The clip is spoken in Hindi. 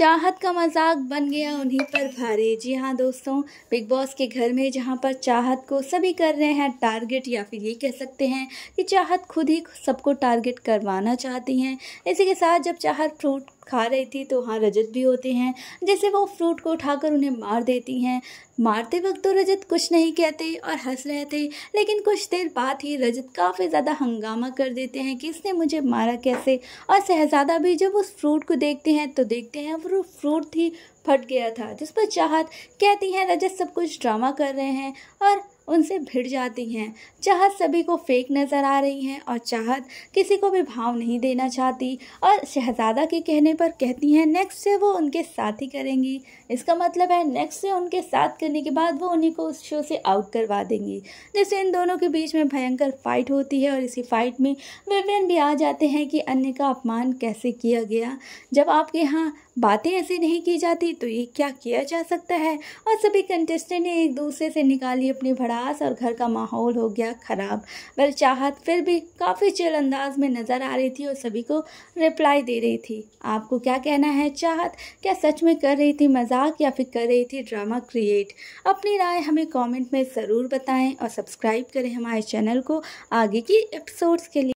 चाहत का मजाक बन गया उन्हीं पर भारी जी हाँ दोस्तों बिग बॉस के घर में जहाँ पर चाहत को सभी कर रहे हैं टारगेट या फिर ये कह सकते हैं कि चाहत खुद ही सबको टारगेट करवाना चाहती हैं इसी के साथ जब चाहत फ्रूट खा रही थी तो वहाँ रजत भी होते हैं जैसे वो फ्रूट को उठाकर उन्हें मार देती हैं मारते वक्त तो रजत कुछ नहीं कहते और हंस रहे थे लेकिन कुछ देर बाद ही रजत काफ़ी ज़्यादा हंगामा कर देते हैं कि इसने मुझे मारा कैसे और शहजादा भी जब उस फ्रूट को देखते हैं तो देखते हैं वो फ्रूट थी फट गया था जिस पर चाहत कहती हैं रजत सब कुछ ड्रामा कर रहे हैं और उनसे भिड़ जाती हैं चाहत सभी को फेक नज़र आ रही हैं और चाहत किसी को भी भाव नहीं देना चाहती और शहजादा के कहने पर कहती हैं नेक्स्ट से वो उनके साथ ही करेंगी इसका मतलब है नेक्स्ट से उनके साथ करने के बाद वो उन्हीं को उस शो से आउट करवा देंगी जैसे इन दोनों के बीच में भयंकर फाइट होती है और इसी फाइट में विवियन भी आ जाते हैं कि अन्य का अपमान कैसे किया गया जब आपके यहाँ बातें ऐसी नहीं की जाती तो ये क्या किया जा सकता है और सभी कंटेस्टेंट ने एक दूसरे से निकाली अपनी भड़ा अंदाज और घर का माहौल हो गया ख़राब वह चाहत फिर भी काफ़ी चिल अंदाज में नज़र आ रही थी और सभी को रिप्लाई दे रही थी आपको क्या कहना है चाहत क्या सच में कर रही थी मजाक या फिर कर रही थी ड्रामा क्रिएट अपनी राय हमें कॉमेंट में ज़रूर बताएँ और सब्सक्राइब करें हमारे चैनल को आगे की एपिसोड्स के लिए